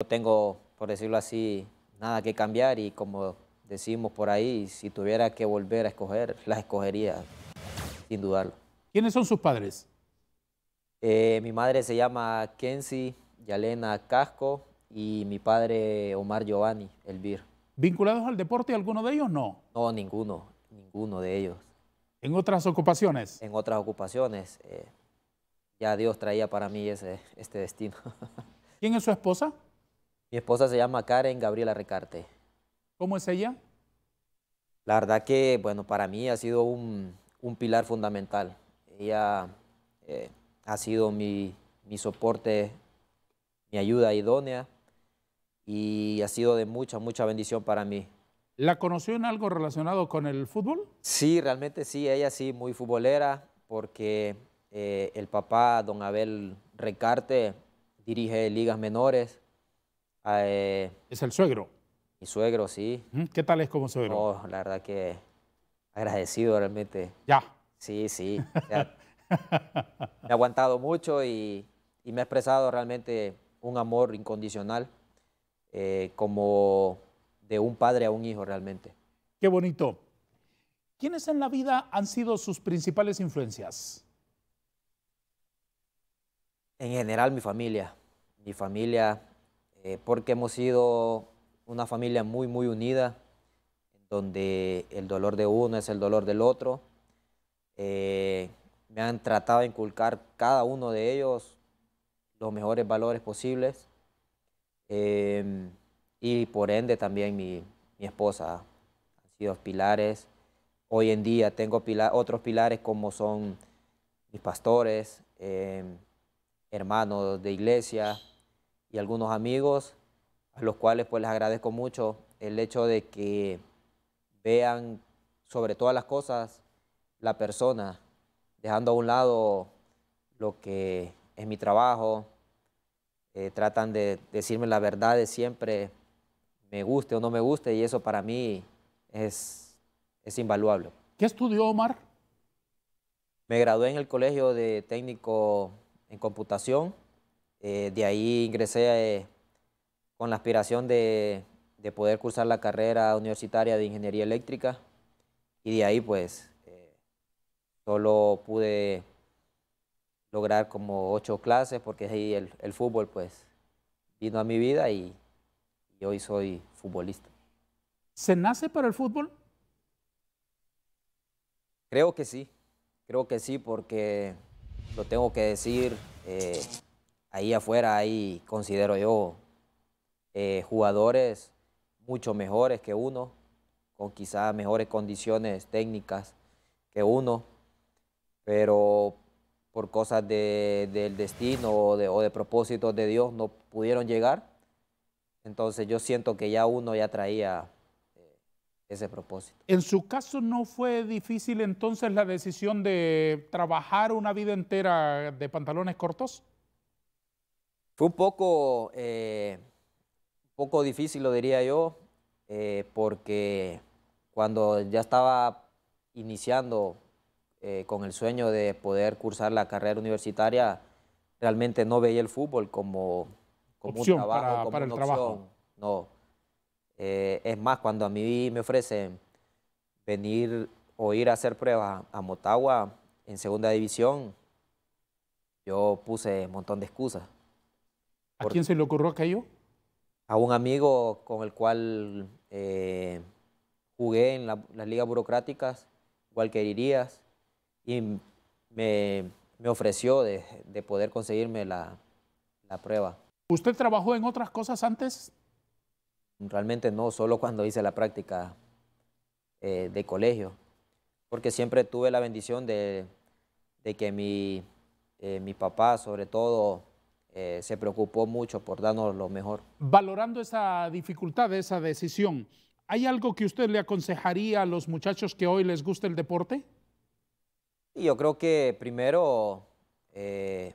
No tengo, por decirlo así, nada que cambiar y como decimos por ahí, si tuviera que volver a escoger, la escogería, sin dudarlo. ¿Quiénes son sus padres? Eh, mi madre se llama Kenzie Yalena Casco y mi padre Omar Giovanni Elvir. ¿Vinculados al deporte alguno de ellos no? No, ninguno, ninguno de ellos. ¿En otras ocupaciones? En otras ocupaciones. Eh, ya Dios traía para mí ese, este destino. ¿Quién es su esposa? Mi esposa se llama Karen Gabriela Recarte. ¿Cómo es ella? La verdad que, bueno, para mí ha sido un, pilar fundamental. Ella eh, ha sido mi, soporte, mi ayuda idónea y ha sido de mucha, mucha bendición para mí. ¿La conoció en algo relacionado con el fútbol? Sí, realmente sí, ella sí, muy futbolera, porque eh, el papá, don Abel Recarte, dirige ligas menores Ah, eh, es el suegro. Mi suegro, sí. ¿Qué tal es como suegro? Oh, la verdad que agradecido realmente. Ya. Sí, sí. me ha aguantado mucho y, me ha expresado realmente un amor incondicional, eh, como de un padre a un hijo realmente. Qué bonito. ¿Quiénes en la vida han sido sus principales influencias? En general mi familia. Mi familia eh, porque hemos sido una familia muy, muy unida, donde el dolor de uno es el dolor del otro. Eh, me han tratado de inculcar cada uno de ellos los mejores valores posibles. Em, y por ende también mi, esposa ha sido pilares. Hoy en día tengo otros pilares como son mis pastores, em, hermanos de iglesia, y algunos amigos, a los cuales pues les agradezco mucho el hecho de que vean sobre todas las cosas la persona, dejando a un lado lo que es mi trabajo, eh, tratan de decirme la verdad de siempre, me guste o no me guste, y eso para mí es, es invaluable. ¿Qué estudió Omar? Me gradué en el colegio de técnico en computación eh, de ahí ingresé eh, con la aspiración de, poder cursar la carrera universitaria de Ingeniería Eléctrica y de ahí pues eh, solo pude lograr como ocho clases porque ahí el, fútbol pues vino a mi vida y, hoy soy futbolista. ¿Se nace para el fútbol? Creo que sí, creo que sí porque lo tengo que decir ahí afuera hay, considero yo, eh, jugadores mucho mejores que uno, con quizás mejores condiciones técnicas que uno, pero por cosas del destino o de, o de propósitos de Dios no pudieron llegar. Entonces yo siento que ya uno ya traía eh, ese propósito. En su caso no fue difícil entonces la decisión de trabajar una vida entera de pantalones cortos? Fue un poco, eh, un poco difícil, lo diría yo, eh, porque cuando ya estaba iniciando eh, con el sueño de poder cursar la carrera universitaria, realmente no veía el fútbol como, un trabajo, como Trabajo. No. es más, cuando a mí me ofrecen venir o ir a hacer pruebas a Motagua en segunda división, yo puse un montón de excusas ¿A quién se le ocurrió aquello? A un amigo con el cual eh, jugué en las ligas burocráticas, Irías, y me, ofreció de, poder conseguirme la, prueba. ¿Usted trabajó en otras cosas antes? Realmente no, solo cuando hice la práctica eh, de colegio, porque siempre tuve la bendición de, que mi, eh, mi papá, sobre todo, eh, se preocupó mucho por darnos lo mejor. Valorando esa dificultad, esa decisión, ¿hay algo que usted le aconsejaría a los muchachos que hoy les gusta el deporte? Yo creo que primero eh,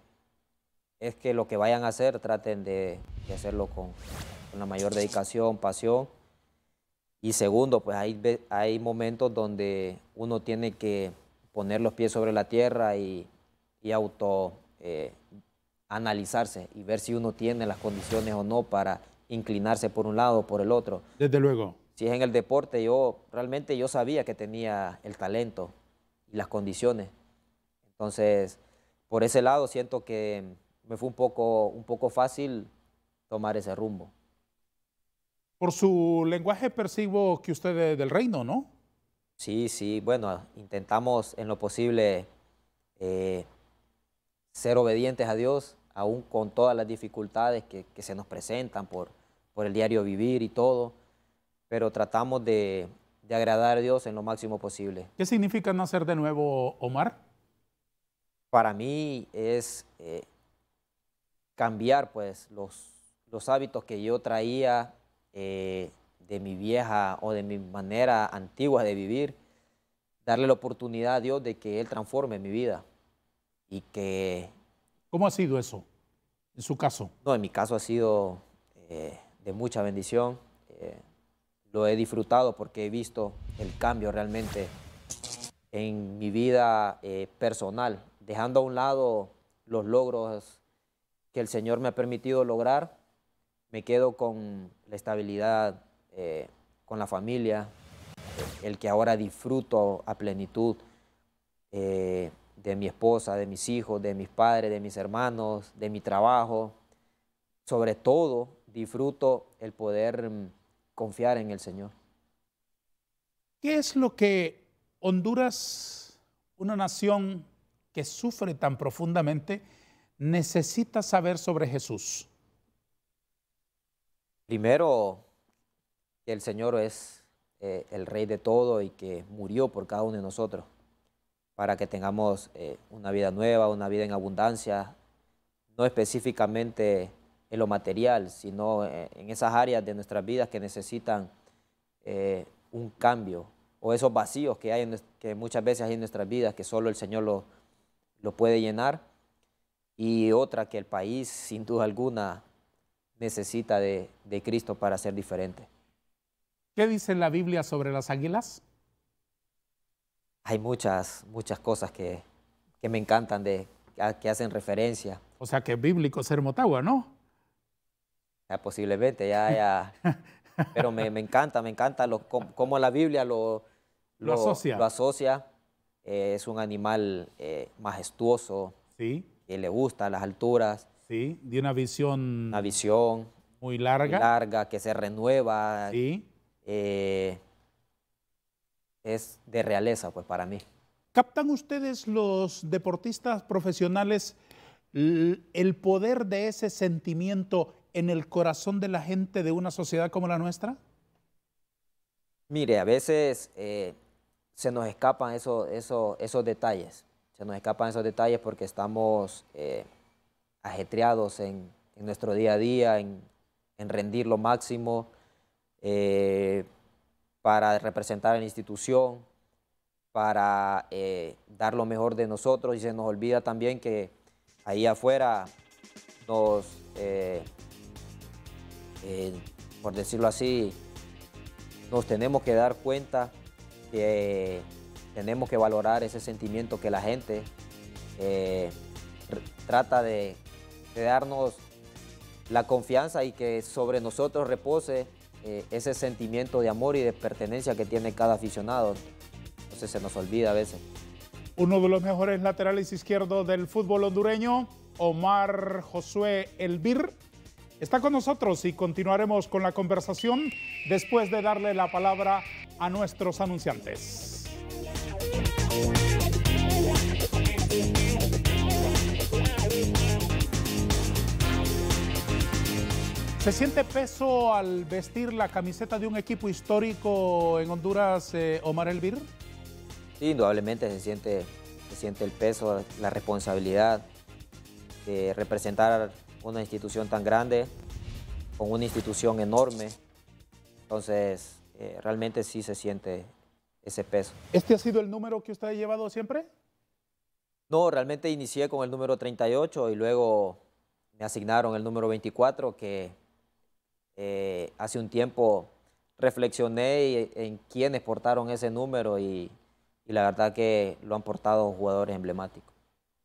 es que lo que vayan a hacer traten de, hacerlo con, la mayor dedicación, pasión. Y segundo, pues hay, momentos donde uno tiene que poner los pies sobre la tierra y, auto... Eh, analizarse y ver si uno tiene las condiciones o no para inclinarse por un lado o por el otro. Desde luego. Si es en el deporte, yo realmente yo sabía que tenía el talento y las condiciones. Entonces, por ese lado siento que me fue un poco, un poco fácil tomar ese rumbo. Por su lenguaje percibo que usted es del reino, ¿no? Sí, sí, bueno, intentamos en lo posible eh, ser obedientes a Dios, aún con todas las dificultades que, se nos presentan por, por el diario vivir y todo, pero tratamos de, de agradar a Dios en lo máximo posible. ¿Qué significa nacer de nuevo, Omar? Para mí es eh, cambiar pues los, los hábitos que yo traía eh, de mi vieja o de mi manera antigua de vivir, darle la oportunidad a Dios de que Él transforme mi vida y que ¿Cómo ha sido eso en su caso? No, en mi caso ha sido eh, de mucha bendición. Eh, lo he disfrutado porque he visto el cambio realmente en mi vida eh, personal, dejando a un lado los logros que el Señor me ha permitido lograr, me quedo con la estabilidad, con la familia, el que ahora disfruto a plenitud, de mi esposa, de mis hijos, de mis padres, de mis hermanos, de mi trabajo. Sobre todo, disfruto el poder mm, confiar en el Señor. ¿Qué es lo que Honduras, una nación que sufre tan profundamente, necesita saber sobre Jesús? Primero, que el Señor es eh, el Rey de todo y que murió por cada uno de nosotros para que tengamos eh, una vida nueva, una vida en abundancia, no específicamente en lo material, sino eh, en esas áreas de nuestras vidas que necesitan eh, un cambio o esos vacíos que, hay que muchas veces hay en nuestras vidas que solo el Señor lo, puede llenar y otra que el país sin duda alguna necesita de Cristo para ser diferente. ¿Qué dice la Biblia sobre las águilas? hay muchas, muchas cosas que, me encantan, de, que hacen referencia. O sea, que es bíblico ser Motagua, ¿no? Ah, posiblemente, ya, ya. Pero me, encanta, me encanta lo, cómo la Biblia lo, lo, asocia. Eh, es un animal eh, majestuoso. Sí. Que le gusta las alturas. Sí, de una visión. Una visión. Muy larga. larga, que se renueva. Sí. Eh, es de realeza, pues para mí. ¿Captan ustedes los deportistas profesionales el poder de ese sentimiento en el corazón de la gente de una sociedad como la nuestra? Mire, a veces eh, se nos escapan esos detalles, se nos escapan esos detalles porque estamos eh, ajetreados en, nuestro día a día, en, rendir lo máximo. Eh, para representar a la institución, para eh, dar lo mejor de nosotros y se nos olvida también que ahí afuera nos, eh, eh, por decirlo así, nos tenemos que dar cuenta que tenemos que valorar ese sentimiento que la gente trata de, de darnos la confianza y que sobre nosotros repose eh, ese sentimiento de amor y de pertenencia que tiene cada aficionado. Entonces se nos olvida a veces. Uno de los mejores laterales izquierdos del fútbol hondureño, Omar Josué Elvir, está con nosotros y continuaremos con la conversación después de darle la palabra a nuestros anunciantes. ¿Se siente peso al vestir la camiseta de un equipo histórico en Honduras, eh, Omar Elvir? Sí, indudablemente se siente, se siente el peso, la responsabilidad de representar una institución tan grande con una institución enorme. Entonces, eh, realmente sí se siente ese peso. ¿Este ha sido el número que usted ha llevado siempre? No, realmente inicié con el número 38 y luego me asignaron el número 24 que eh, hace un tiempo reflexioné eh, en quiénes portaron ese número y, la verdad que lo han portado jugadores emblemáticos.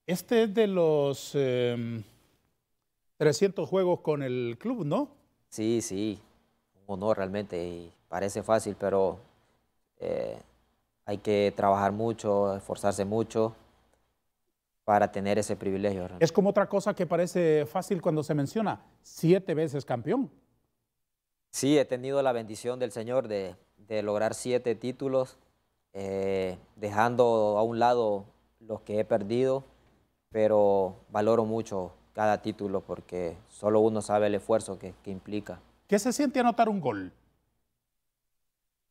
Este es de los 300 em, juegos con el club, ¿no? Sí, sí, un honor realmente y parece fácil, pero eh, hay que trabajar mucho, esforzarse mucho para tener ese privilegio. Es como otra cosa que parece fácil cuando se menciona, siete veces campeón. Sí, he tenido la bendición del Señor de, lograr siete títulos, eh, dejando a un lado los que he perdido, pero valoro mucho cada título porque solo uno sabe el esfuerzo que, implica. ¿Qué se siente anotar un gol?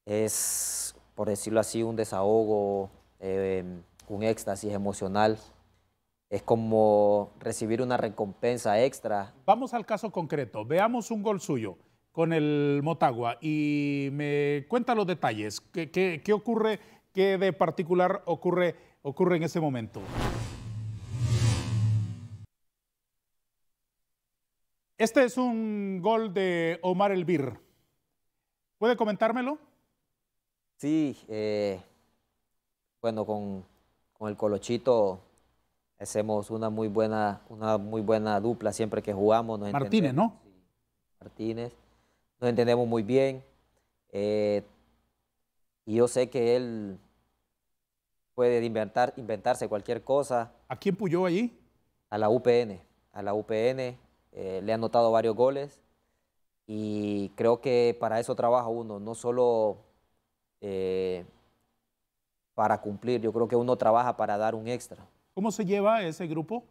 Es, por decirlo así, un desahogo, em, un éxtasis emocional. Es como recibir una recompensa extra. Vamos al caso concreto. Veamos un gol suyo con el Motagua y me cuenta los detalles. ¿Qué, ocurre? ¿Qué de particular ocurre, ocurre en ese momento? Este es un gol de Omar Elvir. ¿Puede comentármelo? Sí, eh, bueno, con, el Colochito hacemos una muy buena, una muy buena dupla siempre que jugamos. Martínez, ¿no? Sí, Martínez nos entendemos muy bien. Eh, y yo sé que él puede inventarse cualquier cosa. ¿A quién puyó allí? A la UPN. A la UPN eh, le han notado varios goles y creo que para eso trabaja uno, no solo eh, para cumplir, yo creo que uno trabaja para dar un extra. ¿Cómo se lleva ese grupo?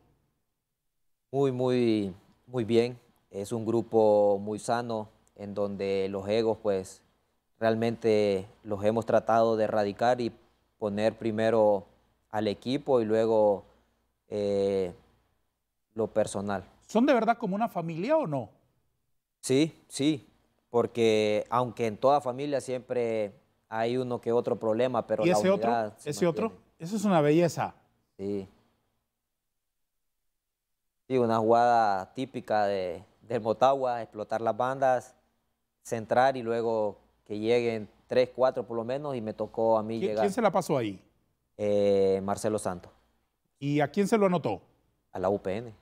Muy, muy, muy bien. Es un grupo muy sano, en donde los egos pues realmente los hemos tratado de erradicar y poner primero al equipo y luego eh, lo personal. ¿Son de verdad como una familia o no? Sí, sí, porque aunque en toda familia siempre hay uno que otro problema, pero ¿Y ese otro? ¿Ese otro? Eso es una belleza. Sí. Sí, una jugada típica del Motagua, explotar las bandas, centrar y luego que lleguen tres, cuatro por lo menos y me tocó a mí ¿Quién, llegar. ¿Quién se la pasó ahí? Eh, Marcelo Santos. ¿Y a quién se lo anotó? A la UPN.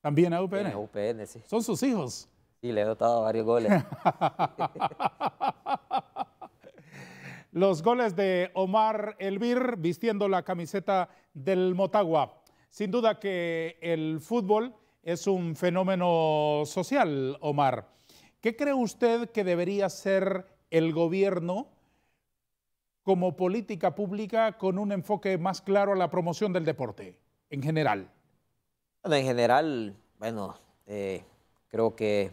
¿También a UPN? a UPN, sí. ¿Son sus hijos? Sí, le he anotado varios goles. Los goles de Omar Elvir vistiendo la camiseta del Motagua. Sin duda que el fútbol es un fenómeno social, Omar. ¿Qué cree usted que debería hacer el gobierno como política pública con un enfoque más claro a la promoción del deporte en general? en general, bueno, eh, creo que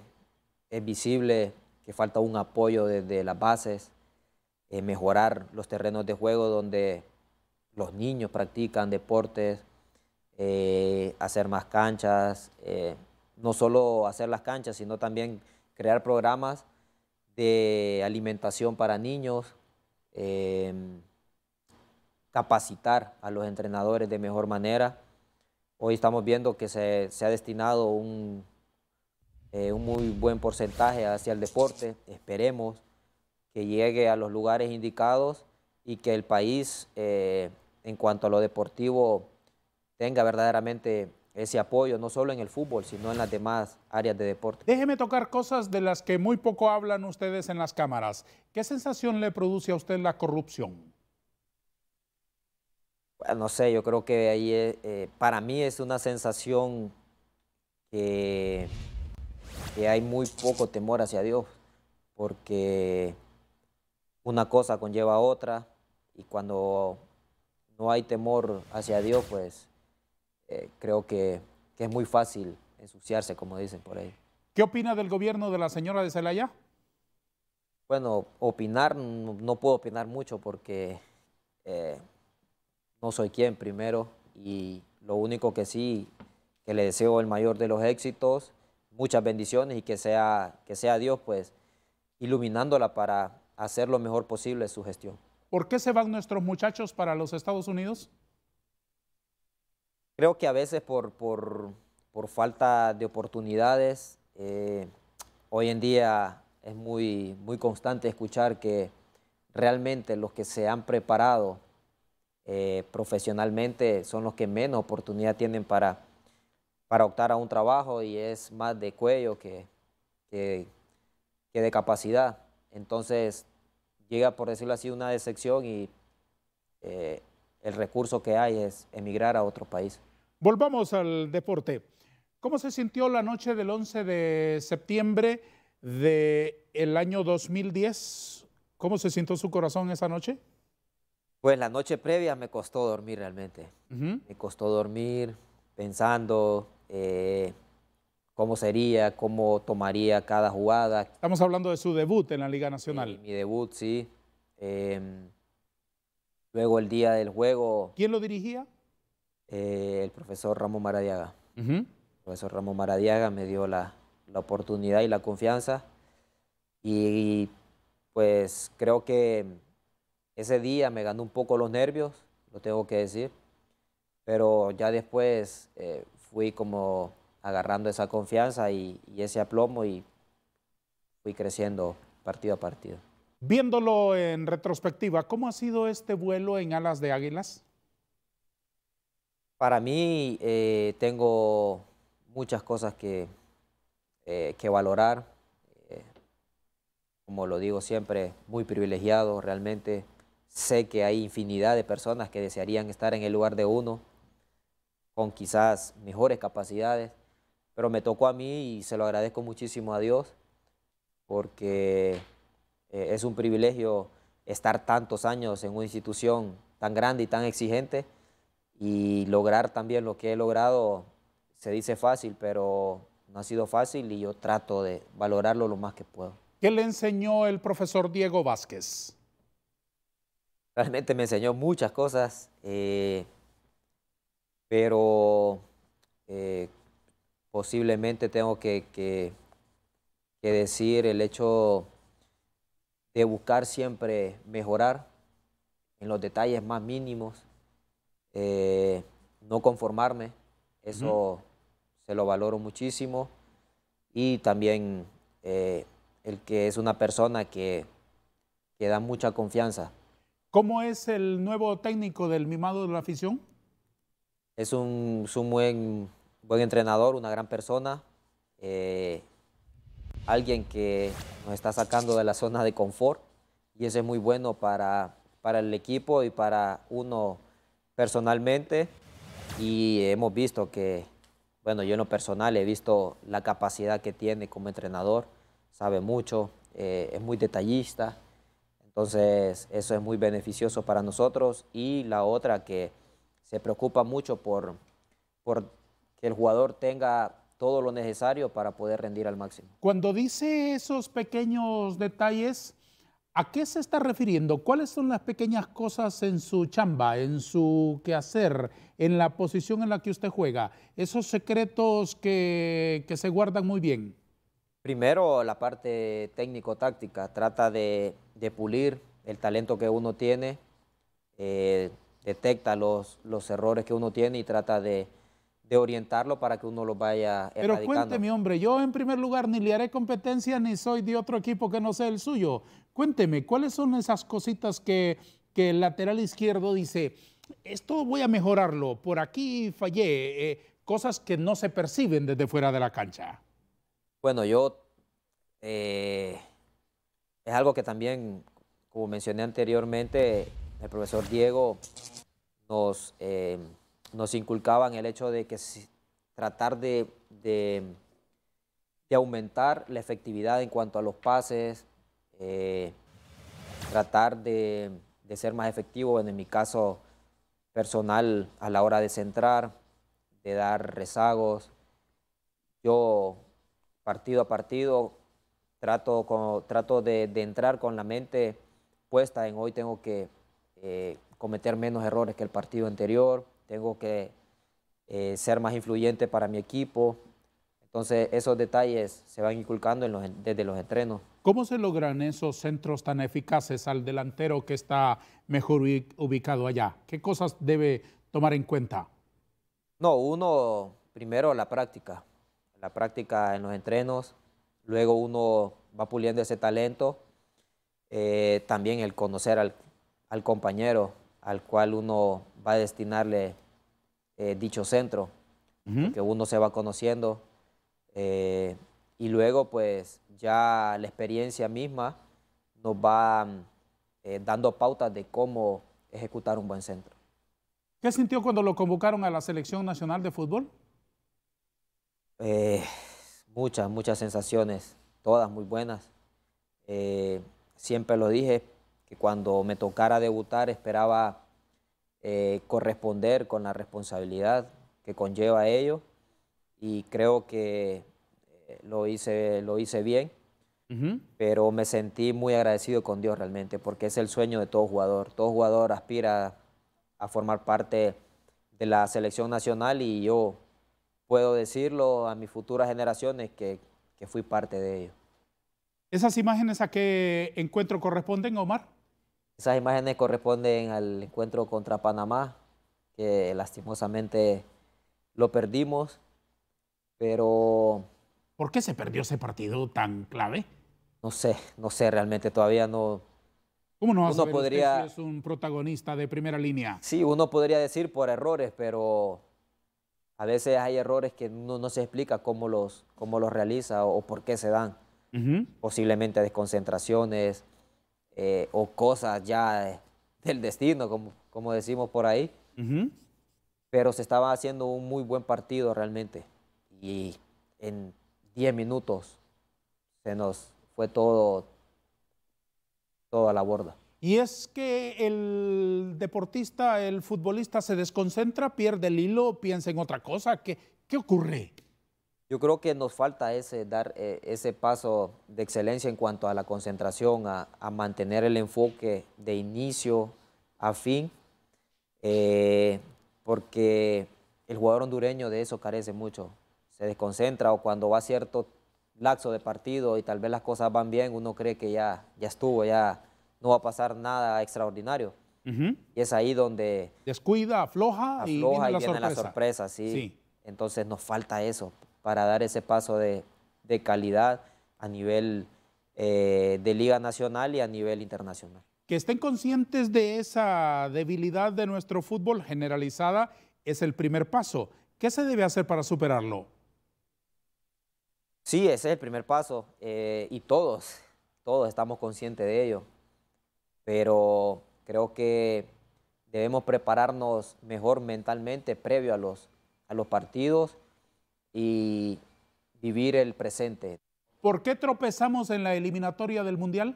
es visible que falta un apoyo desde las bases, eh, mejorar los terrenos de juego donde los niños practican deportes, eh, hacer más canchas, no solo hacer las canchas, sino también crear programas de alimentación para niños, em, capacitar a los entrenadores de mejor manera. Hoy estamos viendo que se, ha destinado un, eh, un muy buen porcentaje hacia el deporte. Esperemos que llegue a los lugares indicados y que el país, eh, en cuanto a lo deportivo, tenga verdaderamente ese apoyo, no solo en el fútbol, sino en las demás áreas de deporte. Déjeme tocar cosas de las que muy poco hablan ustedes en las cámaras. ¿Qué sensación le produce a usted la corrupción? Bueno, no sé, yo creo que ahí eh, eh, para mí es una sensación que, que hay muy poco temor hacia Dios, porque una cosa conlleva otra y cuando no hay temor hacia Dios, pues eh, creo que, es muy fácil ensuciarse, como dicen por ahí. ¿Qué opina del gobierno de la señora de Celaya? Bueno, opinar, no, puedo opinar mucho porque eh, no soy quien primero y lo único que sí, que le deseo el mayor de los éxitos, muchas bendiciones y que sea, que sea Dios pues iluminándola para hacer lo mejor posible su gestión. ¿Por qué se van nuestros muchachos para los Estados Unidos? Creo que a veces por, falta de oportunidades, eh, hoy en día es muy, muy constante escuchar que realmente los que se han preparado eh, profesionalmente son los que menos oportunidad tienen para, para optar a un trabajo y es más de cuello que, que, de capacidad. Entonces llega, por decirlo así, una decepción y eh, el recurso que hay es emigrar a otro país. Volvamos al deporte. ¿Cómo se sintió la noche del 11 de septiembre del año 2010? ¿Cómo se sintió su corazón esa noche? Pues la noche previa me costó dormir realmente. Me costó dormir pensando eh, cómo sería, cómo tomaría cada jugada. Estamos hablando de su debut en la Liga Nacional. mi debut, sí. Em, luego el día del juego. ¿Quién lo dirigía? Eh, el profesor Ramón Maradiaga. El profesor Ramón Maradiaga me dio la, oportunidad y la confianza y pues creo que ese día me ganó un poco los nervios, lo tengo que decir, pero ya después eh, fui como agarrando esa confianza y, ese aplomo y fui creciendo partido a partido. Viéndolo en retrospectiva, ¿cómo ha sido este vuelo en alas de águilas? Para mí eh, tengo muchas cosas que, eh, valorar. Eh, como lo digo siempre, muy privilegiado realmente. Sé que hay infinidad de personas que desearían estar en el lugar de uno, con quizás mejores capacidades, pero me tocó a mí y se lo agradezco muchísimo a Dios, porque es un privilegio estar tantos años en una institución tan grande y tan exigente y lograr también lo que he logrado se dice fácil, pero no ha sido fácil y yo trato de valorarlo lo más que puedo. ¿Qué le enseñó el profesor Diego Vázquez? Realmente me enseñó muchas cosas, eh, pero eh, posiblemente tengo que decir el hecho de buscar siempre mejorar en los detalles más mínimos, eh, no conformarme, eso se lo valoro muchísimo. Y también eh, el que es una persona que, da mucha confianza. ¿Cómo es el nuevo técnico del mimado de la afición? Es un, buen, buen entrenador, una gran persona, eh, alguien que nos está sacando de la zona de confort y eso es muy bueno para, para el equipo y para uno personalmente y hemos visto que, bueno, yo en lo personal he visto la capacidad que tiene como entrenador, sabe mucho, eh, es muy detallista, entonces eso es muy beneficioso para nosotros y la otra que se preocupa mucho por, por que el jugador tenga todo lo necesario para poder rendir al máximo. Cuando dice esos pequeños detalles, ¿A qué se está refiriendo? ¿Cuáles son las pequeñas cosas en su chamba, en su quehacer, en la posición en la que usted juega? Esos secretos que, se guardan muy bien. Primero, la parte técnico-táctica. Trata de, pulir el talento que uno tiene, eh, detecta los, errores que uno tiene y trata de, orientarlo para que uno lo vaya erradicando. Pero cuénteme, hombre, yo en primer lugar ni le haré competencia ni soy de otro equipo que no sea el suyo. Cuénteme, ¿cuáles son esas cositas que, el lateral izquierdo dice, esto voy a mejorarlo, por aquí fallé, eh, cosas que no se perciben desde fuera de la cancha? Bueno, yo eh, es algo que también, como mencioné anteriormente, el profesor Diego nos, eh, nos inculcaba en el hecho de que tratar de, aumentar la efectividad en cuanto a los pases, eh, tratar de, ser más efectivo, en mi caso personal, a la hora de centrar, de dar rezagos. Yo, partido a partido, trato, trato de, entrar con la mente puesta en hoy tengo que eh, cometer menos errores que el partido anterior, tengo que eh, ser más influyente para mi equipo, entonces, esos detalles se van inculcando desde los entrenos. ¿Cómo se logran esos centros tan eficaces al delantero que está mejor ubicado allá? ¿Qué cosas debe tomar en cuenta? No, uno, primero la práctica. La práctica en los entrenos, luego uno va puliendo ese talento. Eh, también el conocer al, compañero al cual uno va a destinarle eh, dicho centro, que uno se va conociendo, eh, y luego, pues ya la experiencia misma nos va mm, eh, dando pautas de cómo ejecutar un buen centro. ¿Qué sintió cuando lo convocaron a la Selección Nacional de Fútbol? Eh, muchas, muchas sensaciones, todas muy buenas. siempre lo dije, que cuando me tocara debutar esperaba corresponder con la responsabilidad que conlleva ello y creo que eh, lo hice, lo hice bien, pero me sentí muy agradecido con Dios realmente, porque es el sueño de todo jugador. Todo jugador aspira a formar parte de la selección nacional y yo puedo decirlo a mis futuras generaciones que, que fui parte de ello. ¿Esas imágenes a qué encuentro corresponden, Omar? Esas imágenes corresponden al encuentro contra Panamá, que lastimosamente lo perdimos pero... ¿Por qué se perdió ese partido tan clave? No sé, no sé, realmente todavía no... ¿Cómo no uno podría, usted es un protagonista de primera línea? Sí, uno podría decir por errores, pero a veces hay errores que no, no se explica cómo los, cómo los realiza o, por qué se dan. Posiblemente desconcentraciones eh, o cosas ya del destino, como, como decimos por ahí. Pero se estaba haciendo un muy buen partido realmente y en 10 minutos se nos fue todo, a la borda. Y es que el deportista, el futbolista se desconcentra, pierde el hilo, piensa en otra cosa. ¿Qué, ocurre? Yo creo que nos falta ese, dar eh, ese paso de excelencia en cuanto a la concentración, a, mantener el enfoque de inicio a fin, eh, porque el jugador hondureño de eso carece mucho se desconcentra o cuando va cierto laxo de partido y tal vez las cosas van bien, uno cree que ya, ya estuvo, ya no va a pasar nada extraordinario. Y es ahí donde... Descuida, afloja, y viene, la, sorpresa. ¿sí? Entonces nos falta eso para dar ese paso de, calidad a nivel eh, de Liga Nacional y a nivel internacional. Que estén conscientes de esa debilidad de nuestro fútbol generalizada es el primer paso. ¿Qué se debe hacer para superarlo? Sí, ese es el primer paso eh, y todos, todos estamos conscientes de ello, pero creo que debemos prepararnos mejor mentalmente previo a los, a los partidos y vivir el presente. ¿Por qué tropezamos en la eliminatoria del Mundial?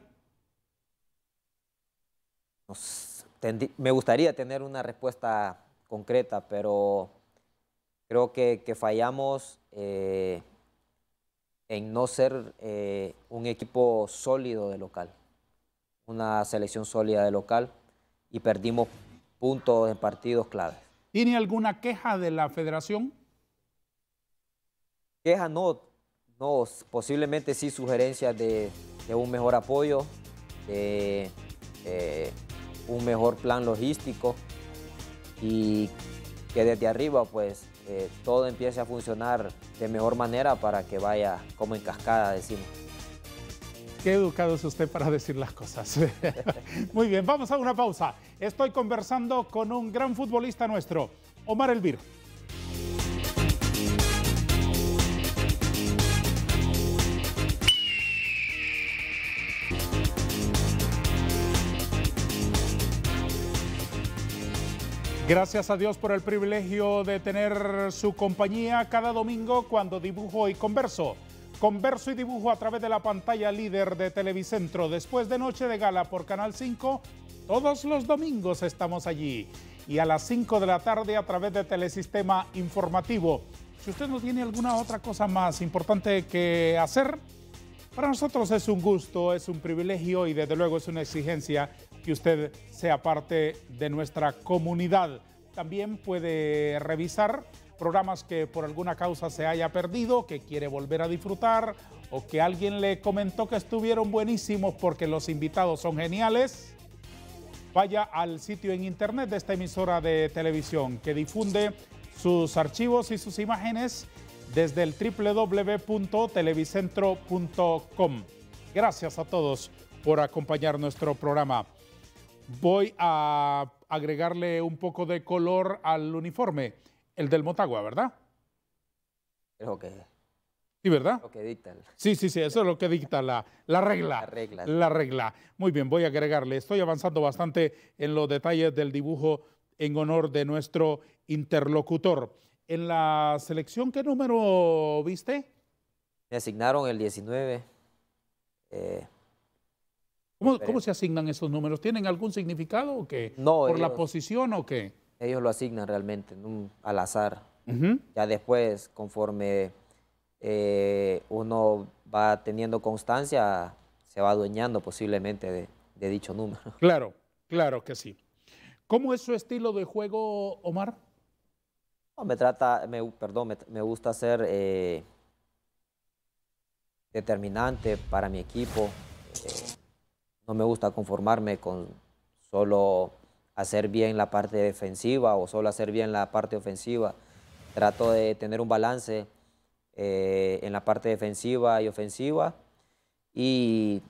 me gustaría tener una respuesta concreta, pero creo que, fallamos eh, en no ser eh, un equipo sólido de local, una selección sólida de local y perdimos puntos en partidos claves. ¿Tiene alguna queja de la federación? Queja no, no, posiblemente sí sugerencias de, un mejor apoyo, de eh, un mejor plan logístico y que desde arriba pues eh, todo empiece a funcionar de mejor manera para que vaya como en cascada, decimos. Qué educado es usted para decir las cosas. Muy bien, vamos a una pausa. Estoy conversando con un gran futbolista nuestro, Omar Elviro. Gracias a Dios por el privilegio de tener su compañía cada domingo cuando dibujo y converso. Converso y dibujo a través de la pantalla líder de Televicentro después de Noche de Gala por Canal 5. Todos los domingos estamos allí y a las 5 de la tarde a través de Telesistema Informativo. Si usted no tiene alguna otra cosa más importante que hacer, para nosotros es un gusto, es un privilegio y desde luego es una exigencia que usted sea parte de nuestra comunidad. También puede revisar programas que por alguna causa se haya perdido, que quiere volver a disfrutar o que alguien le comentó que estuvieron buenísimos porque los invitados son geniales. Vaya al sitio en internet de esta emisora de televisión que difunde sus archivos y sus imágenes desde el www.televicentro.com. Gracias a todos por acompañar nuestro programa voy a agregarle un poco de color al uniforme, el del Motagua, ¿verdad? Es lo que... ¿Sí, verdad? Lo que dicta. Sí, sí, sí, eso es lo que dicta la, regla. La regla. La regla. Muy bien, voy a agregarle. Estoy avanzando bastante en los detalles del dibujo en honor de nuestro interlocutor. ¿En la selección qué número viste? Me asignaron el 19. Eh, ¿Cómo, se asignan esos números? ¿Tienen algún significado o qué? ¿Por la posición o qué? Ellos lo asignan realmente, al azar. Ya después, conforme eh, uno va teniendo constancia, se va adueñando posiblemente de, dicho número. Claro, claro que sí. ¿Cómo es su estilo de juego, Omar? me trata, perdón, me, gusta ser eh, determinante para mi equipo. Eh, no me gusta conformarme con solo hacer bien la parte defensiva o solo hacer bien la parte ofensiva. Trato de tener un balance eh, en la parte defensiva y ofensiva y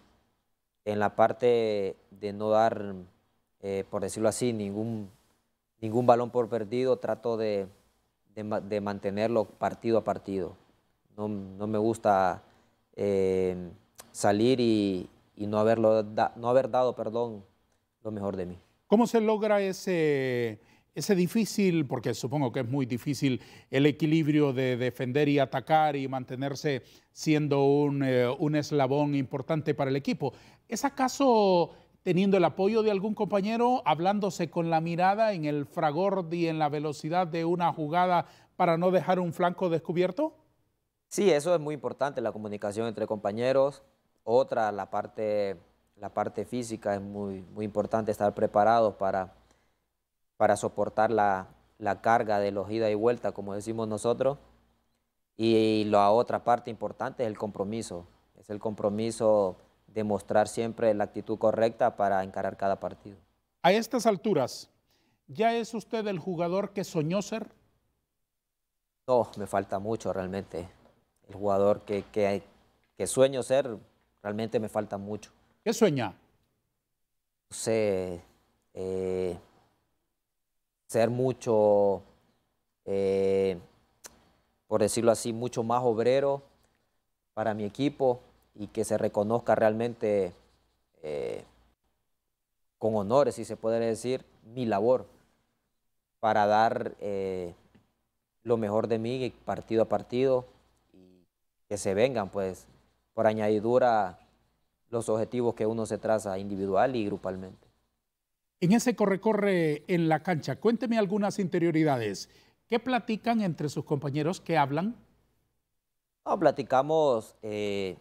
en la parte de no dar, eh, por decirlo así, ningún, ningún balón por perdido, trato de, mantenerlo partido a partido. No, me gusta eh, salir y, y no, haberlo no haber dado, perdón, lo mejor de mí. ¿Cómo se logra ese, ese difícil, porque supongo que es muy difícil, el equilibrio de defender y atacar y mantenerse siendo un, eh, un eslabón importante para el equipo? ¿Es acaso teniendo el apoyo de algún compañero, hablándose con la mirada en el fragor y en la velocidad de una jugada para no dejar un flanco descubierto? Sí, eso es muy importante, la comunicación entre compañeros, otra, la parte, la parte física, es muy, muy importante estar preparados para, para soportar la, carga de los ida y vuelta, como decimos nosotros. Y la otra parte importante es el compromiso, es el compromiso de mostrar siempre la actitud correcta para encarar cada partido. A estas alturas, ¿ya es usted el jugador que soñó ser? No, me falta mucho realmente. El jugador que, que sueño ser Realmente me falta mucho. ¿Qué sueña? No sé, eh, ser mucho, eh, por decirlo así, mucho más obrero para mi equipo y que se reconozca realmente eh, con honores, si se puede decir, mi labor para dar lo mejor de mí partido a partido y que se vengan pues por añadidura los objetivos que uno se traza individual y grupalmente. En ese corre-corre en la cancha, cuénteme algunas interioridades. ¿Qué platican entre sus compañeros ¿Qué hablan? No, platicamos eh,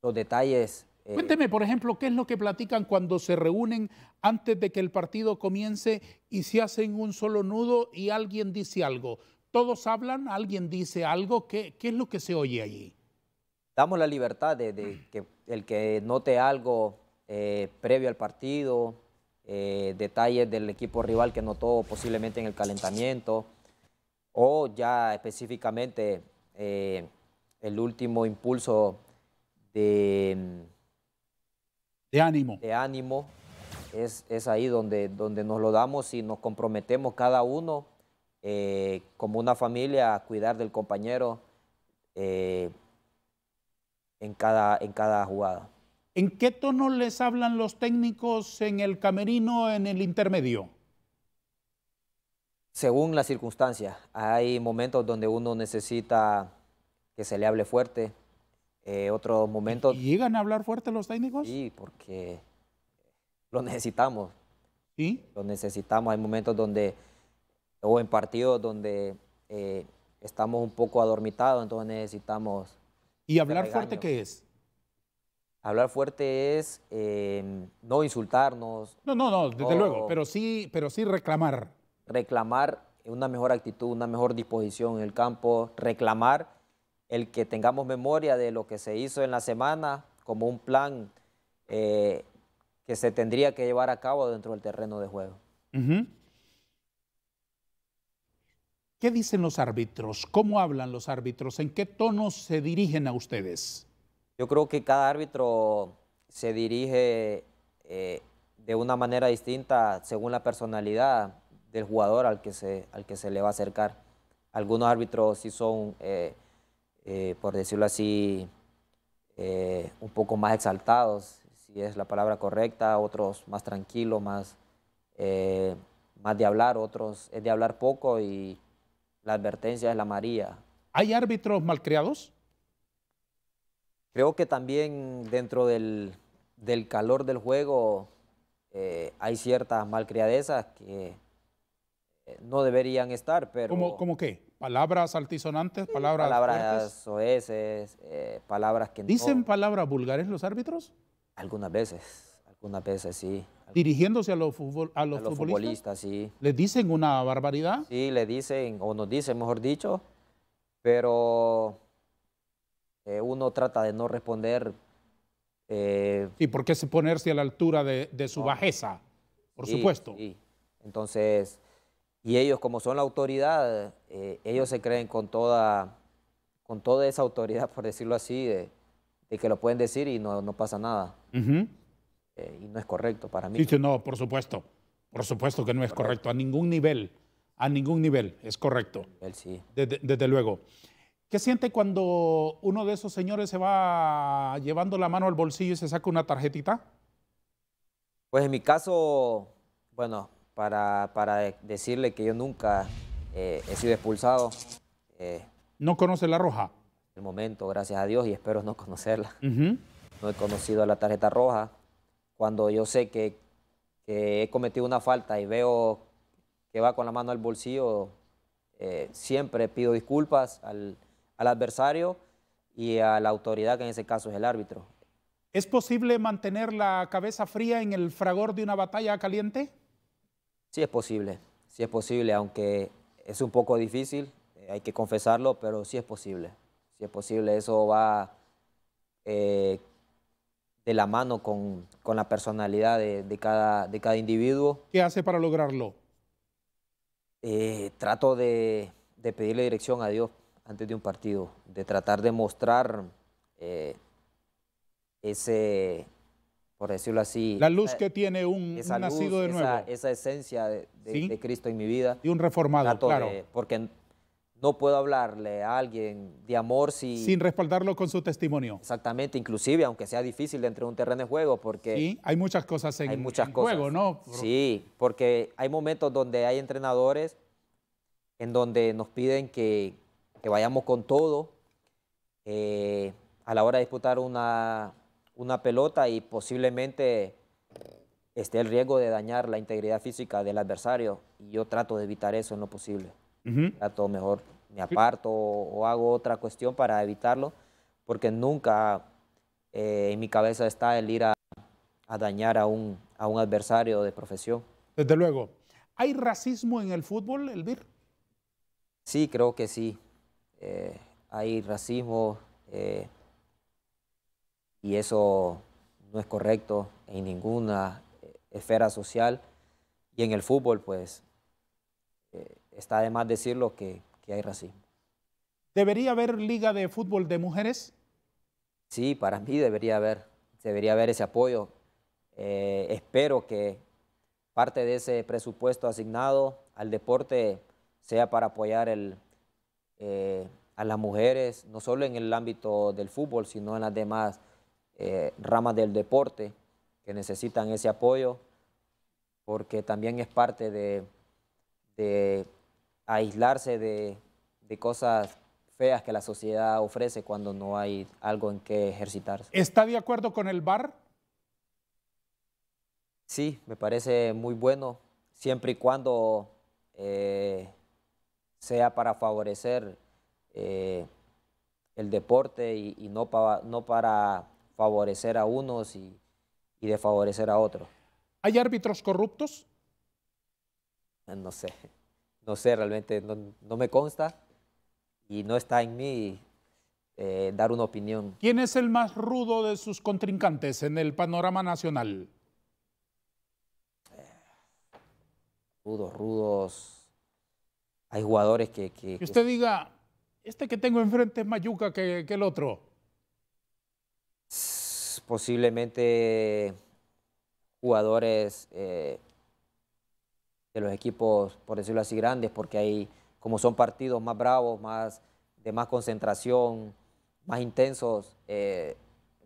los detalles. Eh. Cuénteme, por ejemplo, qué es lo que platican cuando se reúnen antes de que el partido comience y se hacen un solo nudo y alguien dice algo. ¿Todos hablan? ¿Alguien dice algo? qué es lo que se oye allí? damos la libertad de, que el que note algo eh, previo al partido, eh, detalles del equipo rival que notó posiblemente en el calentamiento, o ya específicamente eh, el último impulso de, ánimo. De ánimo. Es, es ahí donde, donde nos lo damos y nos comprometemos cada uno como una familia a cuidar del compañero en cada, en cada jugada. ¿En qué tono les hablan los técnicos en el camerino, en el intermedio? Según las circunstancias, hay momentos donde uno necesita que se le hable fuerte, eh, otros momentos... ¿Llegan a hablar fuerte los técnicos? Sí, porque lo necesitamos. ¿Sí? Lo necesitamos, hay momentos donde, o en partidos donde eh, estamos un poco adormitados, entonces necesitamos ¿Y hablar fuerte qué es? Hablar fuerte es em, no insultarnos. No, no, no, desde luego, pero sí, pero sí reclamar. Reclamar una mejor actitud, una mejor disposición en el campo, reclamar el que tengamos memoria de lo que se hizo en la semana como un plan eh, que se tendría que llevar a cabo dentro del terreno de juego. ¿Qué dicen los árbitros? ¿Cómo hablan los árbitros? ¿En qué tonos se dirigen a ustedes? Yo creo que cada árbitro se dirige eh, de una manera distinta según la personalidad del jugador al que se, al que se le va a acercar. Algunos árbitros sí son, eh, eh, por decirlo así, un poco más exaltados, si es la palabra correcta, otros más tranquilos, más, más de hablar, otros es de hablar poco y la advertencia es la María. ¿Hay árbitros malcriados? Creo que también dentro del, del calor del juego eh, hay ciertas malcriadezas que eh, no deberían estar, pero... ¿Cómo, qué? ¿Palabras altisonantes? ¿Palabras Palabras soeces, eh, palabras que... ¿Dicen palabras vulgares los árbitros? Algunas veces. Una vez, sí. Dirigiéndose a los, a los, futbolistas, sí. ¿Les dicen una barbaridad? Sí, le dicen, o nos dicen, mejor dicho, pero eh, uno trata de no responder. Y eh, por qué ponerse a la altura de, su bajeza, por supuesto. Sí. Entonces, y ellos como son la autoridad, eh, ellos se creen con toda, con toda esa autoridad, por decirlo así, de, que lo pueden decir y no, pasa nada. Eh, y no es correcto para mí. Sí, no, por supuesto. Por supuesto que no es correcto. A ningún nivel. A ningún nivel. Es correcto. sí. Desde, luego. ¿Qué siente cuando uno de esos señores se va llevando la mano al bolsillo y se saca una tarjetita? Pues en mi caso, bueno, para, decirle que yo nunca eh, he sido expulsado. Eh, ¿No conoce la roja? El momento, gracias a Dios, y espero no conocerla. No he conocido la tarjeta roja cuando yo sé que, he cometido una falta y veo que va con la mano al bolsillo, eh, siempre pido disculpas al, adversario y a la autoridad, que en ese caso es el árbitro. ¿Es posible mantener la cabeza fría en el fragor de una batalla caliente? Sí es posible, sí es posible, aunque es un poco difícil, eh, hay que confesarlo, pero sí es posible. Sí es posible, eso va eh, de la mano con, la personalidad de, cada, de cada individuo. ¿Qué hace para lograrlo? Eh, trato de, de, pedirle dirección a Dios antes de un partido, de tratar de mostrar eh, ese, por decirlo así. La luz que tiene un, nacido de nuevo. Esa, esencia de, Cristo en mi vida. Y un reformado, claro. porque no puedo hablarle a alguien de amor si... Sin respaldarlo con su testimonio. Exactamente, inclusive, aunque sea difícil dentro de un terreno de juego, porque... Sí, hay muchas cosas en, juego, ¿no? Sí, porque hay momentos donde hay entrenadores en donde nos piden que, vayamos con todo eh, a la hora de disputar una, una pelota y posiblemente esté el riesgo de dañar la integridad física del adversario y yo trato de evitar eso en lo posible. A todo mejor, me aparto o hago otra cuestión para evitarlo, porque nunca eh, en mi cabeza está el ir a, dañar a un, a un adversario de profesión. Desde luego. ¿Hay racismo en el fútbol, Elvir? Sí, creo que sí. Eh, hay racismo eh, y eso no es correcto en ninguna esfera social. Y en el fútbol, pues, está de más decirlo que, hay racismo. ¿Debería haber liga de fútbol de mujeres? Sí, para mí debería haber, debería haber ese apoyo. Eh, espero que parte de ese presupuesto asignado al deporte sea para apoyar el, eh, a las mujeres, no solo en el ámbito del fútbol, sino en las demás eh, ramas del deporte que necesitan ese apoyo, porque también es parte de aislarse de, cosas feas que la sociedad ofrece cuando no hay algo en que ejercitarse. ¿Está de acuerdo con el VAR? Sí, me parece muy bueno, siempre y cuando eh, sea para favorecer eh, el deporte y, no, no, para favorecer a unos y, y desfavorecer a otros. ¿Hay árbitros corruptos? Eh, no sé no sé, realmente no, me consta y no está en mí eh, dar una opinión. ¿Quién es el más rudo de sus contrincantes en el panorama nacional? Eh, rudos, rudos. Hay jugadores que... Que, usted diga, este que tengo enfrente es mayuca que, el otro. Posiblemente jugadores eh, de los equipos, por decirlo así, grandes, porque ahí, como son partidos más bravos, más de más concentración, más intensos, eh,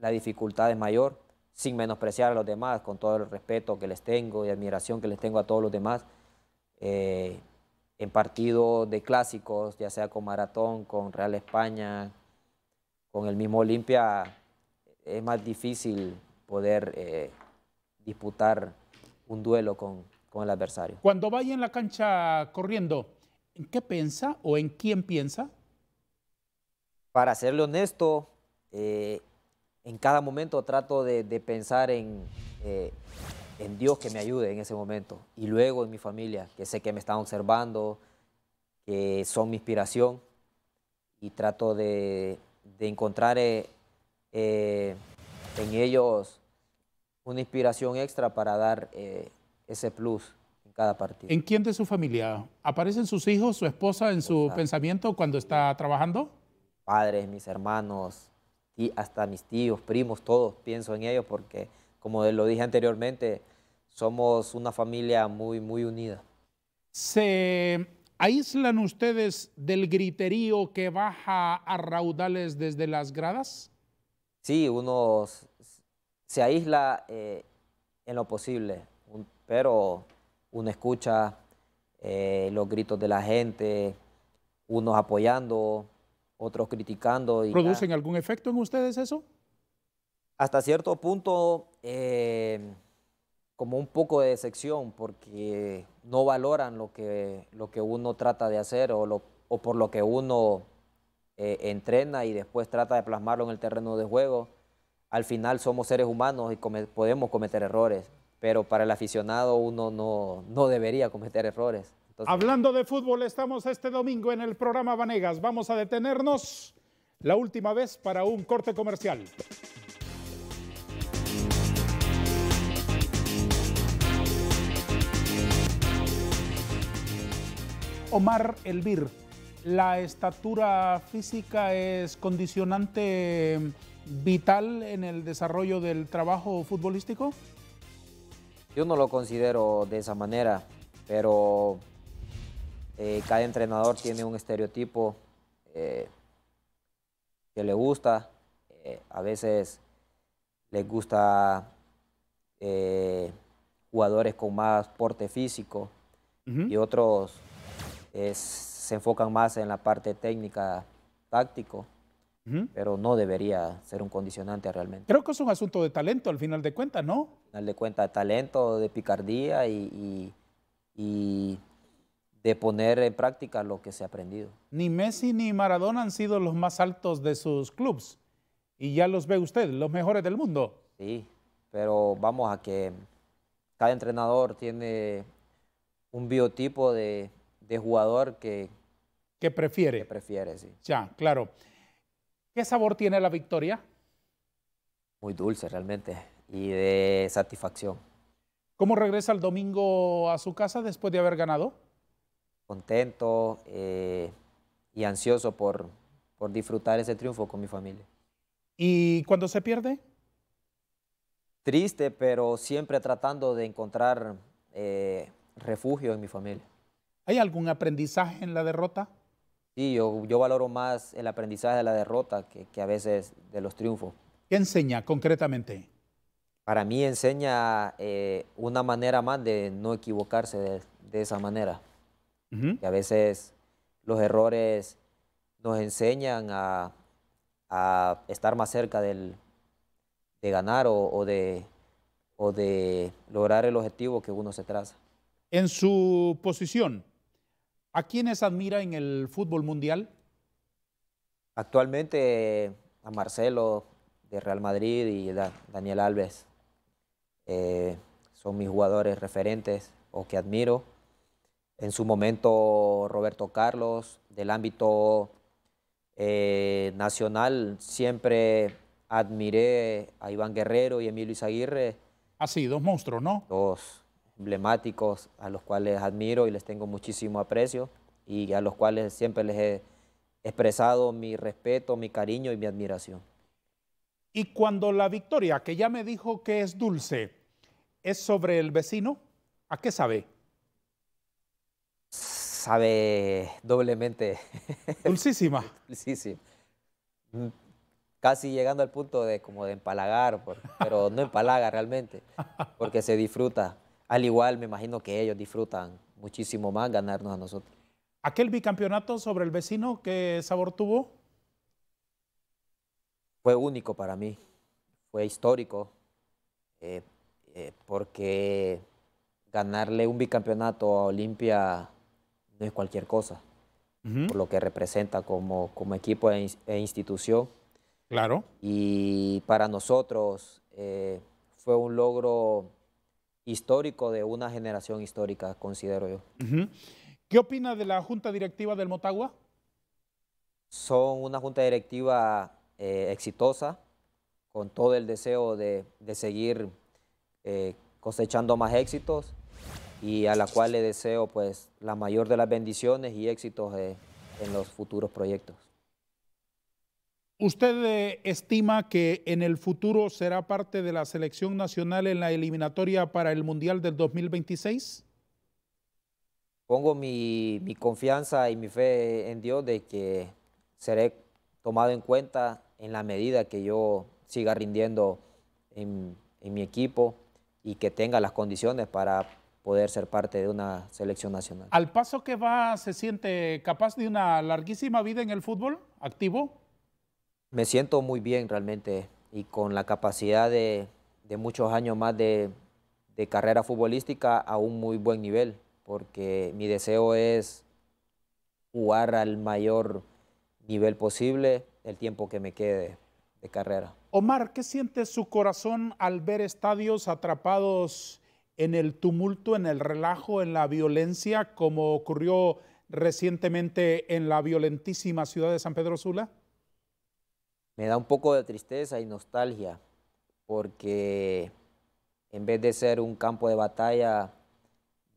la dificultad es mayor, sin menospreciar a los demás, con todo el respeto que les tengo y admiración que les tengo a todos los demás. Eh, en partidos de clásicos, ya sea con Maratón, con Real España, con el mismo Olimpia, es más difícil poder eh, disputar un duelo con, con el adversario. Cuando vaya en la cancha corriendo, ¿en qué piensa o en quién piensa? Para serle honesto, eh, en cada momento trato de, pensar en, eh, en Dios que me ayude en ese momento y luego en mi familia, que sé que me están observando, que son mi inspiración y trato de, encontrar eh, en ellos una inspiración extra para dar ese plus en cada partido. ¿En quién de su familia? ¿Aparecen sus hijos, su esposa en su pensamiento cuando está trabajando? Padres, mis hermanos, y hasta mis tíos, primos, todos pienso en ellos porque, como lo dije anteriormente, somos una familia muy, muy unida. ¿Se aíslan ustedes del griterío que baja a raudales desde las gradas? Sí, uno se aísla eh, en lo posible pero uno escucha eh, los gritos de la gente, unos apoyando, otros criticando. Y ¿Producen algún efecto en ustedes eso? Hasta cierto punto, eh, como un poco de decepción, porque no valoran lo que, lo que uno trata de hacer o, lo, por lo que uno eh, entrena y después trata de plasmarlo en el terreno de juego. Al final somos seres humanos y podemos cometer errores pero para el aficionado uno no, debería cometer errores. Hablando de fútbol, estamos este domingo en el programa Vanegas. Vamos a detenernos la última vez para un corte comercial. Omar Elvir, ¿la estatura física es condicionante vital en el desarrollo del trabajo futbolístico? Yo no lo considero de esa manera, pero eh, cada entrenador tiene un estereotipo eh, que le gusta. Eh, a veces les gusta jugadores con más porte físico y otros se enfocan más en la parte técnica, táctico pero no debería ser un condicionante realmente. Creo que es un asunto de talento al final de cuentas, ¿no? Al final de cuentas, talento, de picardía y, de poner en práctica lo que se ha aprendido. Ni Messi ni Maradona han sido los más altos de sus clubes y ya los ve usted, los mejores del mundo. Sí, pero vamos a que cada entrenador tiene un biotipo de, jugador que, prefiere. prefiere, sí. Ya, claro. ¿Qué sabor tiene la victoria? Muy dulce realmente y de satisfacción. ¿Cómo regresa el domingo a su casa después de haber ganado? Contento eh, y ansioso por, disfrutar ese triunfo con mi familia. ¿Y cuando se pierde? Triste, pero siempre tratando de encontrar eh, refugio en mi familia. ¿Hay algún aprendizaje en la derrota? Sí, yo, valoro más el aprendizaje de la derrota que, a veces de los triunfos. ¿Qué enseña concretamente? Para mí enseña eh, una manera más de no equivocarse de, esa manera. que a veces los errores nos enseñan a, estar más cerca de ganar o, o, de, o de lograr el objetivo que uno se traza. En su posición, ¿A quiénes admira en el fútbol mundial? Actualmente a Marcelo de Real Madrid y Daniel Alves. Eh, son mis jugadores referentes o que admiro. En su momento Roberto Carlos, del ámbito eh, nacional, siempre admiré a Iván Guerrero y Emilio Izaguirre. Así, ah, dos monstruos, ¿no? Dos emblemáticos a los cuales admiro y les tengo muchísimo aprecio y a los cuales siempre les he expresado mi respeto, mi cariño y mi admiración. Y cuando la victoria, que ya me dijo que es dulce, es sobre el vecino, ¿a qué sabe? Sabe doblemente. Dulcísima. Dulcísima. Mm, casi llegando al punto de como de empalagar, pero no empalaga realmente, porque se disfruta. Al igual, me imagino que ellos disfrutan muchísimo más ganarnos a nosotros. ¿Aquel bicampeonato sobre el vecino qué sabor tuvo? Fue único para mí, fue histórico, eh, eh, porque ganarle un bicampeonato a Olimpia no es cualquier cosa, por lo que representa como, como equipo e, e institución. Claro. Y para nosotros eh, fue un logro histórico de una generación histórica, considero yo. ¿Qué opina de la junta directiva del Motagua? Son una junta directiva eh, exitosa, con todo el deseo de, seguir eh, cosechando más éxitos y a la cual le deseo pues la mayor de las bendiciones y éxitos eh, en los futuros proyectos. ¿Usted eh, estima que en el futuro será parte de la selección nacional en la eliminatoria para el Mundial del 2026? Pongo mi, confianza y mi fe en Dios de que seré tomado en cuenta en la medida que yo siga rindiendo en, en, mi equipo y que tenga las condiciones para poder ser parte de una selección nacional. ¿Al paso que va se siente capaz de una larguísima vida en el fútbol activo? Me siento muy bien realmente y con la capacidad de, muchos años más de, de, carrera futbolística a un muy buen nivel, porque mi deseo es jugar al mayor nivel posible el tiempo que me quede de carrera. Omar, ¿qué siente su corazón al ver estadios atrapados en el tumulto, en el relajo, en la violencia, como ocurrió recientemente en la violentísima ciudad de San Pedro Sula? me da un poco de tristeza y nostalgia, porque en vez de ser un campo de batalla,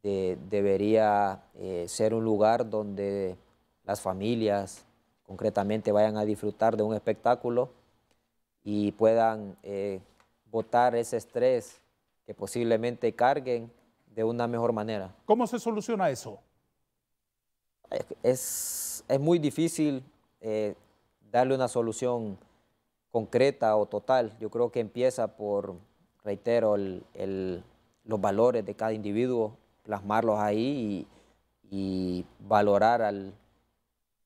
debería eh, ser un lugar donde las familias concretamente vayan a disfrutar de un espectáculo y puedan votar eh, botar ese estrés que posiblemente carguen de una mejor manera. ¿Cómo se soluciona eso? Es, muy difícil eh, darle una solución concreta o total. Yo creo que empieza por, reitero, los valores de cada individuo, plasmarlos ahí y, valorar al,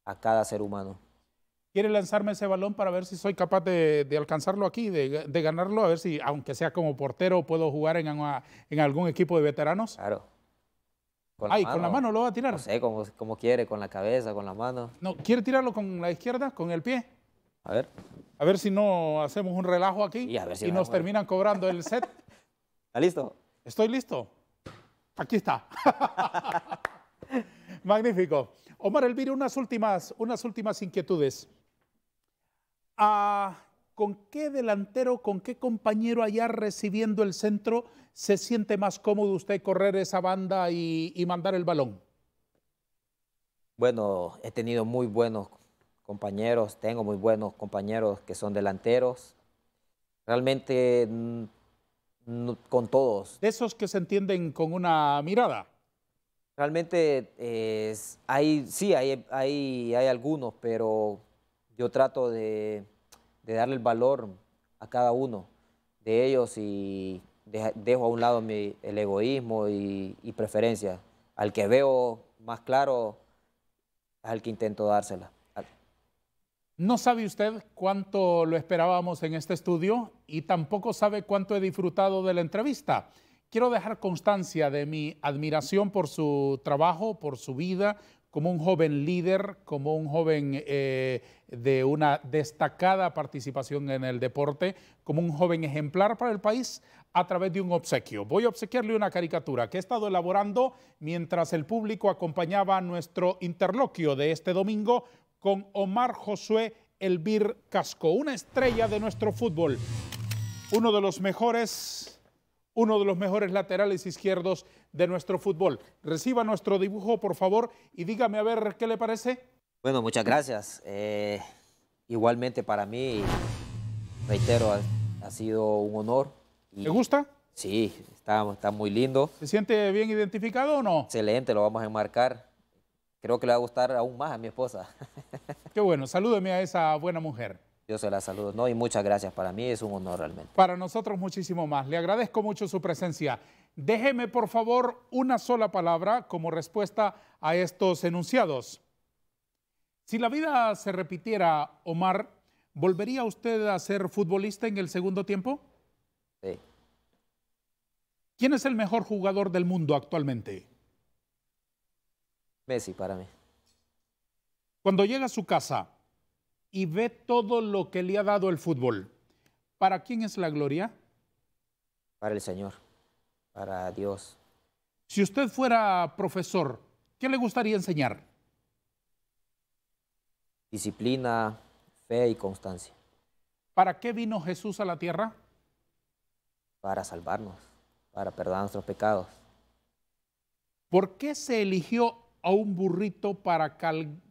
a cada ser humano. Quiere lanzarme ese balón para ver si soy capaz de, alcanzarlo aquí, de, ganarlo, a ver si, aunque sea como portero, puedo jugar en, ah, en algún equipo de veteranos. Claro. Con Ay, la mano, con la mano lo va a tirar. No sé, como, como quiere, con la cabeza, con la mano. No, ¿quiere tirarlo con la izquierda, con el pie? A ver. A ver si no hacemos un relajo aquí y, nos terminan cobrando el set. ¿Está listo? Estoy listo. Aquí está. Magnífico. Omar Elvira, unas últimas, unas últimas inquietudes. Ah, ¿Con qué delantero, con qué compañero allá recibiendo el centro se siente más cómodo usted correr esa banda y mandar el balón? Bueno, he tenido muy buenos compañeros, tengo muy buenos compañeros que son delanteros. Realmente mm, con todos. De esos que se entienden con una mirada. Realmente hay, sí, hay, hay, hay, algunos, pero yo trato de, darle el valor a cada uno de ellos y dejo a un lado el egoísmo y, preferencia. Al que veo más claro, al que intento dársela. No sabe usted cuánto lo esperábamos en este estudio y tampoco sabe cuánto he disfrutado de la entrevista. Quiero dejar constancia de mi admiración por su trabajo, por su vida, como un joven líder, como un joven eh, de una destacada participación en el deporte, como un joven ejemplar para el país a través de un obsequio. Voy a obsequiarle una caricatura que he estado elaborando mientras el público acompañaba nuestro interloquio de este domingo con Omar Josué Elvir Casco, una estrella de nuestro fútbol, uno de los mejores, uno de los mejores laterales izquierdos de nuestro fútbol. Reciba nuestro dibujo, por favor, y dígame a ver qué le parece. Bueno, muchas gracias. Eh, igualmente para mí, reitero, ha, sido un honor. ¿Le ¿Te gusta? Sí, está, está muy lindo. ¿Se siente bien identificado o no? Excelente, lo vamos a enmarcar. Creo que le va a gustar aún más a mi esposa. Qué bueno, salúdeme a esa buena mujer. Yo se la saludo, ¿no? Y muchas gracias, para mí es un honor realmente. Para nosotros muchísimo más, le agradezco mucho su presencia. Déjeme, por favor, una sola palabra como respuesta a estos enunciados. Si la vida se repitiera, Omar, ¿volvería usted a ser futbolista en el segundo tiempo? Sí. ¿Quién es el mejor jugador del mundo actualmente? Messi para mí. Cuando llega a su casa y ve todo lo que le ha dado el fútbol, ¿para quién es la gloria? Para el Señor, para Dios. Si usted fuera profesor, ¿qué le gustaría enseñar? Disciplina, fe y constancia. ¿Para qué vino Jesús a la tierra? Para salvarnos, para perdonar nuestros pecados. ¿Por qué se eligió a un burrito para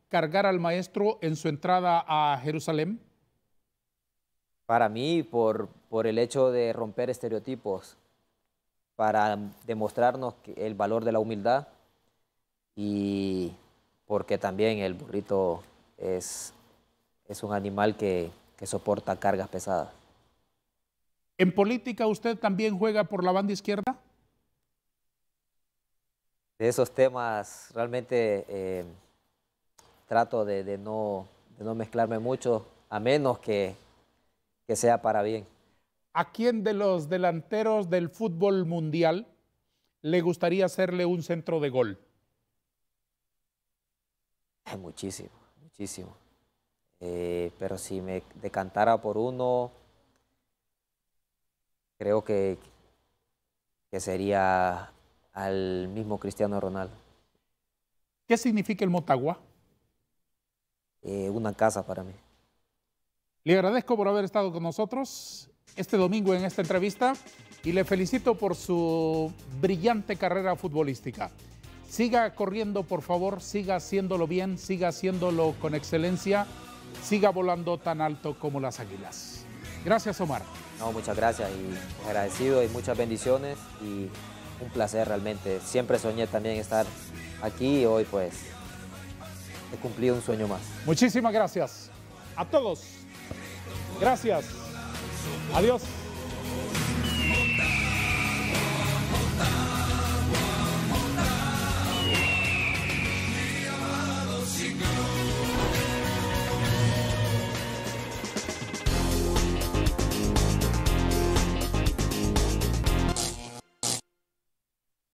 cargar al maestro en su entrada a Jerusalén? Para mí, por, el hecho de romper estereotipos, para demostrarnos el valor de la humildad y porque también el burrito es, es un animal que soporta cargas pesadas. ¿En política usted también juega por la banda izquierda? de esos temas realmente eh, trato de, no, no, mezclarme mucho, a menos que, sea para bien. ¿A quién de los delanteros del fútbol mundial le gustaría hacerle un centro de gol? muchísimo, muchísimo. Eh, pero si me decantara por uno, creo que, que sería al mismo Cristiano Ronaldo. ¿Qué significa el Motagua? Eh, una casa para mí. Le agradezco por haber estado con nosotros este domingo en esta entrevista y le felicito por su brillante carrera futbolística. Siga corriendo, por favor, siga haciéndolo bien, siga haciéndolo con excelencia, siga volando tan alto como las águilas. Gracias, Omar. muchas gracias y agradecido y muchas bendiciones y un placer realmente. Siempre soñé también estar aquí y hoy pues he cumplido un sueño más. Muchísimas gracias a todos. Gracias. Adiós.